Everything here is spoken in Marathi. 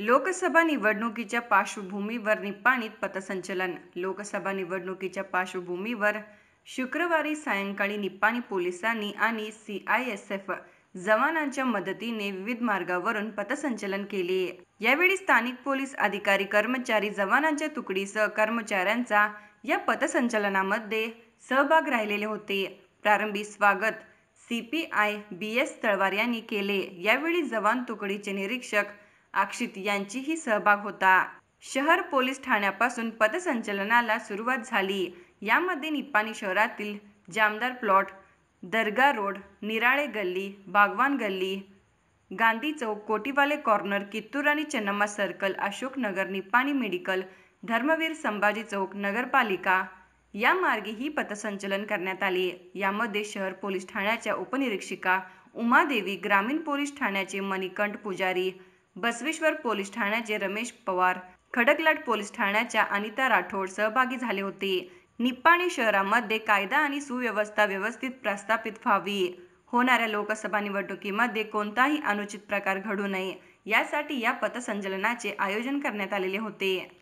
लोकसभा निवडणुकीच्या पार्श्वभूमीवर निपाणीत पथसंचलन लोकसभा निवडणुकीच्या पार्श्वभूमीवर शुक्रवारी सायंकाळी निपाणी पोलिसांनी आणि सी आय एस एफ जवानांच्या मदतीने विविध मार्गावरून पथसंचलन केले यावेळी स्थानिक पोलीस अधिकारी कर्मचारी जवानांच्या तुकडीसह कर्मचाऱ्यांचा या पथसंचलनामध्ये सहभाग राहिलेले होते प्रारंभी स्वागत C P I B S Talwar यांनी केले यावेळी जवान तुकडीचे निरीक्षक अक्षित यांचीही सहभाग होता शहर पोलीस ठाण्यापासून पथसंचलनाला सुरुवात झाली यामध्ये निपाणी शहरातील जामदार प्लॉट दर्गा रोड निराळे गल्ली बागवान गल्ली गांधी चौक कोटीवाले कॉर्नर कित्तूर आणि चन्नम्मा सर्कल अशोकनगर निपाणी मेडिकल धर्मवीर संभाजी चौक नगरपालिका या मार्गे ही पथसंचलन करण्यात आले यामध्ये शहर पोलीस ठाण्याच्या उपनिरीक्षिका उमादेवी ग्रामीण पोलीस ठाण्याचे मणिकंठ पुजारी बसवेश्वर पोलीस ठाण्याचे रमेश पवार खडकलाट पोलीस ठाण्याच्या अनिता राठोड सहभागी झाले होते निप्पाणी शहरामध्ये कायदा आणि सुव्यवस्था व्यवस्थित प्रस्थापित व्हावी होणाऱ्या लोकसभा निवडणुकीमध्ये कोणताही अनुचित प्रकार घडू नये यासाठी या पथसंचलनाचे आयोजन करण्यात आलेले होते